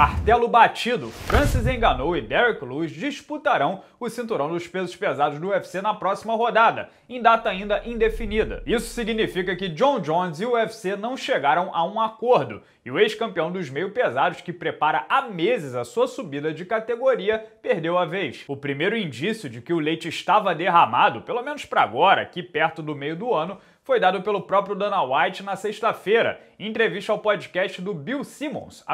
Martelo batido, Francis Enganou e Derek Lewis disputarão o cinturão dos pesos pesados do UFC na próxima rodada, em data ainda indefinida. Isso significa que John Jones e o UFC não chegaram a um acordo, e o ex-campeão dos meio pesados, que prepara há meses a sua subida de categoria, perdeu a vez. O primeiro indício de que o leite estava derramado, pelo menos para agora, aqui perto do meio do ano, foi dado pelo próprio Dana White na sexta-feira, em entrevista ao podcast do Bill Simmons.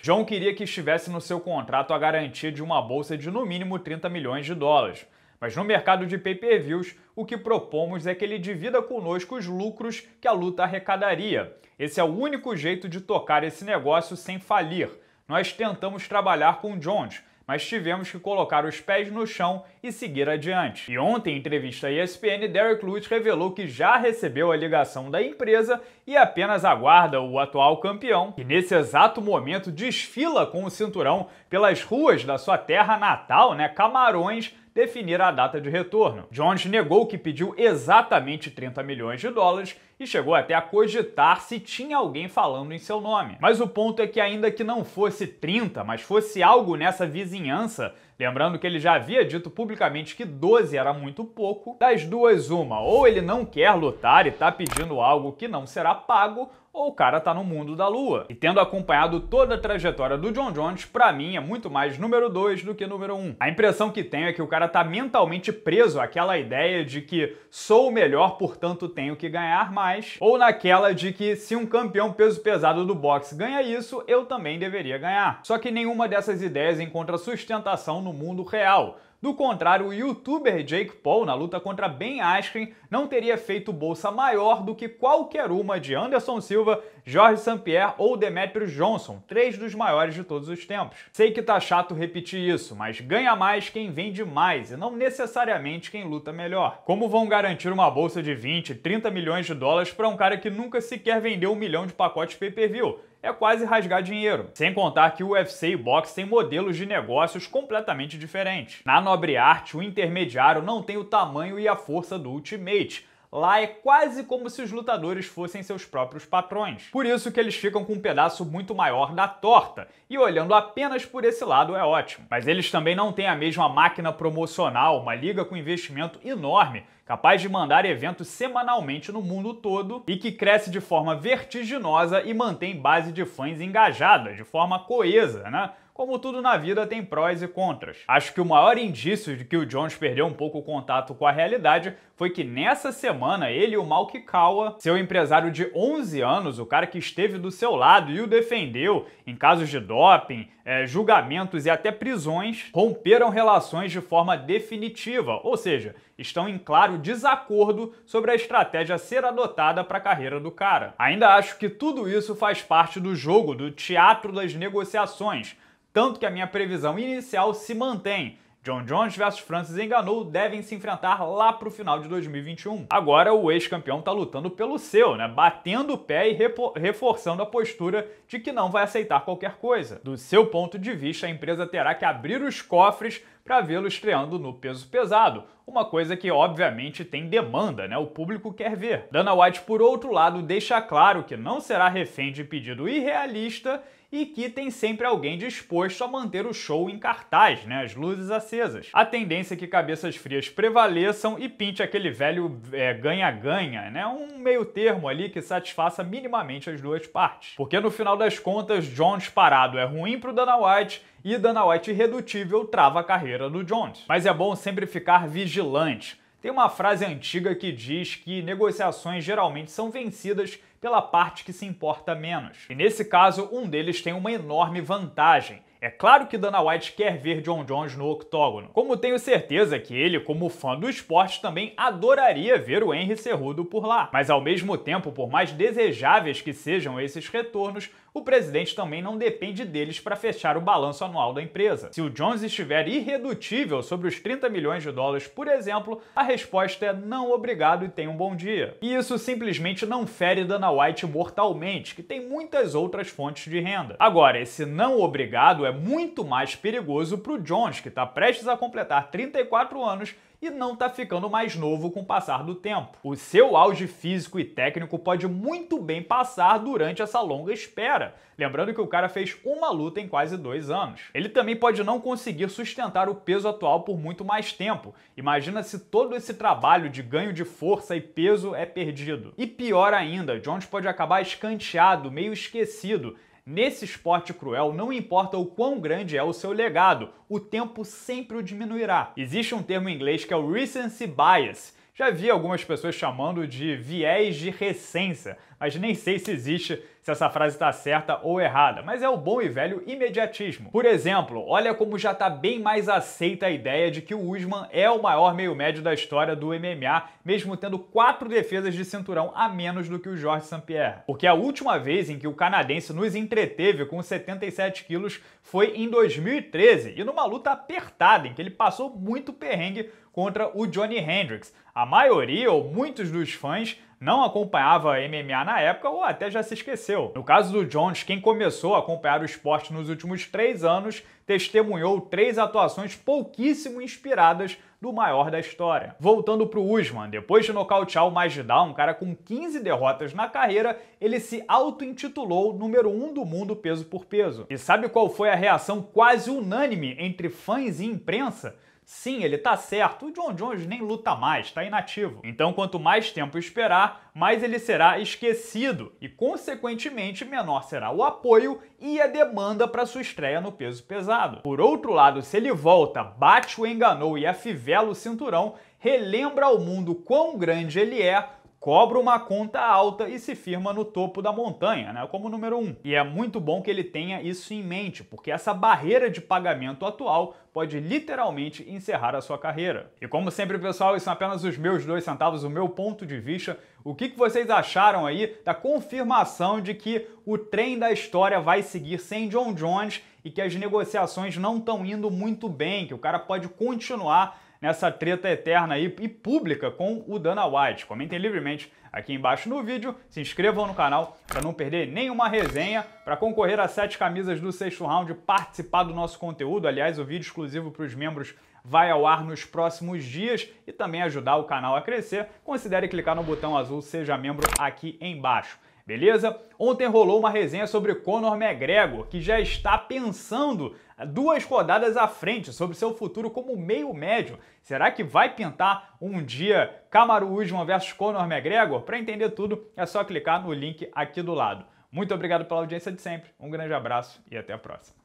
John queria que estivesse no seu contrato a garantia de uma bolsa de no mínimo 30 milhões de dólares. Mas no mercado de pay-per-views, o que propomos é que ele divida conosco os lucros que a luta arrecadaria. Esse é o único jeito de tocar esse negócio sem falir. Nós tentamos trabalhar com Jones, mas tivemos que colocar os pés no chão e seguir adiante. E ontem, em entrevista à ESPN, Derek Lewis revelou que já recebeu a ligação da empresa e apenas aguarda o atual campeão, que nesse exato momento desfila com o cinturão pelas ruas da sua terra natal, né, Camarões, definir a data de retorno. Jones negou que pediu exatamente 30 milhões de dólares e chegou até a cogitar se tinha alguém falando em seu nome. Mas o ponto é que ainda que não fosse 30, mas fosse algo nessa vizinhança, Lembrando que ele já havia dito publicamente que 12 era muito pouco, das duas, uma, ou ele não quer lutar e tá pedindo algo que não será pago, ou o cara tá no mundo da lua. E tendo acompanhado toda a trajetória do John Jones, para mim é muito mais número 2 do que número 1. Um. A impressão que tenho é que o cara tá mentalmente preso àquela ideia de que sou o melhor, portanto tenho que ganhar mais, ou naquela de que se um campeão peso pesado do boxe ganha isso, eu também deveria ganhar. Só que nenhuma dessas ideias encontra sustentação no no mundo real. Do contrário, o youtuber Jake Paul, na luta contra Ben Askren, não teria feito bolsa maior do que qualquer uma de Anderson Silva, Jorge St-Pierre ou Demetrius Johnson, três dos maiores de todos os tempos. Sei que tá chato repetir isso, mas ganha mais quem vende mais e não necessariamente quem luta melhor. Como vão garantir uma bolsa de 20, 30 milhões de dólares para um cara que nunca sequer vendeu um milhão de pacotes pay-per-view? é quase rasgar dinheiro. Sem contar que o UFC e boxe têm modelos de negócios completamente diferentes. Na nobre arte, o intermediário não tem o tamanho e a força do Ultimate, Lá é quase como se os lutadores fossem seus próprios patrões. Por isso que eles ficam com um pedaço muito maior da torta, e olhando apenas por esse lado é ótimo. Mas eles também não têm a mesma máquina promocional, uma liga com investimento enorme capaz de mandar eventos semanalmente no mundo todo e que cresce de forma vertiginosa e mantém base de fãs engajada, de forma coesa, né? Como tudo na vida tem prós e contras. Acho que o maior indício de que o Jones perdeu um pouco o contato com a realidade foi que nessa semana ele e o Malkikawa, seu empresário de 11 anos, o cara que esteve do seu lado e o defendeu em casos de doping, é, julgamentos e até prisões, romperam relações de forma definitiva, ou seja, estão em claro desacordo sobre a estratégia a ser adotada para a carreira do cara. Ainda acho que tudo isso faz parte do jogo, do teatro das negociações, tanto que a minha previsão inicial se mantém John Jones vs Francis Enganou devem se enfrentar lá pro final de 2021. Agora o ex-campeão tá lutando pelo seu, né? Batendo o pé e reforçando a postura de que não vai aceitar qualquer coisa. Do seu ponto de vista, a empresa terá que abrir os cofres para vê-lo estreando no peso pesado, uma coisa que obviamente tem demanda, né? O público quer ver. Dana White, por outro lado, deixa claro que não será refém de pedido irrealista e que tem sempre alguém disposto a manter o show em cartaz, né, as luzes acesas. A tendência é que cabeças frias prevaleçam e pinte aquele velho é, ganha-ganha, é, né, um meio termo ali que satisfaça minimamente as duas partes. Porque no final das contas, Jones parado é ruim pro Dana White e Dana White irredutível trava a carreira do Jones. Mas é bom sempre ficar vigilante. Tem uma frase antiga que diz que negociações geralmente são vencidas pela parte que se importa menos. E nesse caso, um deles tem uma enorme vantagem. É claro que Dana White quer ver John Jones no octógono, como tenho certeza que ele, como fã do esporte, também adoraria ver o Henry Cerrudo por lá. Mas ao mesmo tempo, por mais desejáveis que sejam esses retornos, o presidente também não depende deles para fechar o balanço anual da empresa. Se o Jones estiver irredutível sobre os 30 milhões de dólares, por exemplo, a resposta é não obrigado e tenha um bom dia. E isso simplesmente não fere Dana White mortalmente, que tem muitas outras fontes de renda. Agora, esse não obrigado é muito mais perigoso para o Jones, que está prestes a completar 34 anos e não está ficando mais novo com o passar do tempo. O seu auge físico e técnico pode muito bem passar durante essa longa espera, lembrando que o cara fez uma luta em quase dois anos. Ele também pode não conseguir sustentar o peso atual por muito mais tempo. Imagina se todo esse trabalho de ganho de força e peso é perdido. E pior ainda, Jones pode acabar escanteado, meio esquecido, Nesse esporte cruel, não importa o quão grande é o seu legado, o tempo sempre o diminuirá. Existe um termo em inglês que é o recency bias, já vi algumas pessoas chamando de viés de recência, mas nem sei se existe se essa frase está certa ou errada, mas é o bom e velho imediatismo. Por exemplo, olha como já está bem mais aceita a ideia de que o Usman é o maior meio-médio da história do MMA, mesmo tendo quatro defesas de cinturão a menos do que o Jorge St-Pierre. Porque a última vez em que o canadense nos entreteve com 77 quilos foi em 2013, e numa luta apertada em que ele passou muito perrengue contra o Johnny Hendricks. A maioria ou muitos dos fãs não acompanhava MMA na época ou até já se esqueceu. No caso do Jones, quem começou a acompanhar o esporte nos últimos três anos testemunhou três atuações pouquíssimo inspiradas do maior da história. Voltando para o Usman, depois de nocautear o Majidal, um cara com 15 derrotas na carreira, ele se auto-intitulou número um do mundo peso por peso. E sabe qual foi a reação quase unânime entre fãs e imprensa? Sim, ele tá certo, o John Jones nem luta mais, está inativo. Então, quanto mais tempo esperar, mais ele será esquecido e, consequentemente, menor será o apoio e a demanda para sua estreia no peso pesado. Por outro lado, se ele volta, bate o enganou e afivela o cinturão, relembra ao mundo quão grande ele é cobra uma conta alta e se firma no topo da montanha, né, como número um. E é muito bom que ele tenha isso em mente, porque essa barreira de pagamento atual pode literalmente encerrar a sua carreira. E como sempre, pessoal, isso são é apenas os meus dois centavos, o meu ponto de vista. O que, que vocês acharam aí da confirmação de que o trem da história vai seguir sem John Jones e que as negociações não estão indo muito bem, que o cara pode continuar nessa treta eterna aí e pública com o Dana White. Comentem livremente aqui embaixo no vídeo, se inscrevam no canal para não perder nenhuma resenha, para concorrer a sete camisas do sexto round, participar do nosso conteúdo, aliás, o vídeo exclusivo para os membros vai ao ar nos próximos dias e também ajudar o canal a crescer, considere clicar no botão azul Seja Membro aqui embaixo. Beleza? Ontem rolou uma resenha sobre Conor McGregor, que já está pensando duas rodadas à frente sobre seu futuro como meio médio. Será que vai pintar um dia Camaro Usman versus Conor McGregor? Para entender tudo, é só clicar no link aqui do lado. Muito obrigado pela audiência de sempre, um grande abraço e até a próxima.